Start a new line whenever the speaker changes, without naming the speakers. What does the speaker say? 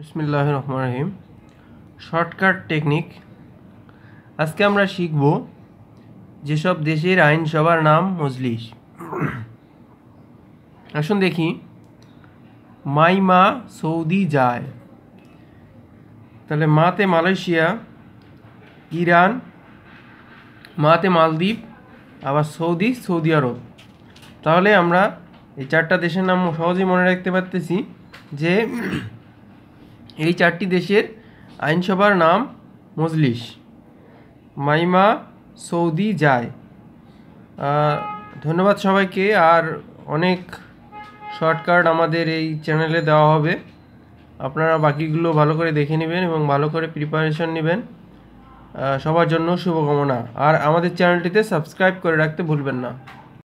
বিসমিল্লাহ রহমান রহিম shortcut technique আজকে আমরা শিখব যেসব দেশের আইনসভার নাম মজলিস আসুন দেখি মাইমা সৌদি যায় তাহলে মাতে মালয়েশিয়া ইরান মাতে মালদ্বীপ আবার সৌদি সৌদি আরব তাহলে আমরা এই চারটা দেশের নাম সহজেই মনে রাখতে পারতেছি যে এই চারটি দেশের আইনসভার নাম মজলিস মাইমা সৌদি যায় ধন্যবাদ সবাইকে আর অনেক শর্টকাট আমাদের এই চ্যানেলে দেওয়া হবে আপনারা বাকিগুলো ভালো করে দেখে নেবেন এবং ভালো করে প্রিপারেশন নেবেন সবার জন্য শুভকামনা আর আমাদের চ্যানেলটিতে সাবস্ক্রাইব করে রাখতে ভুলবেন না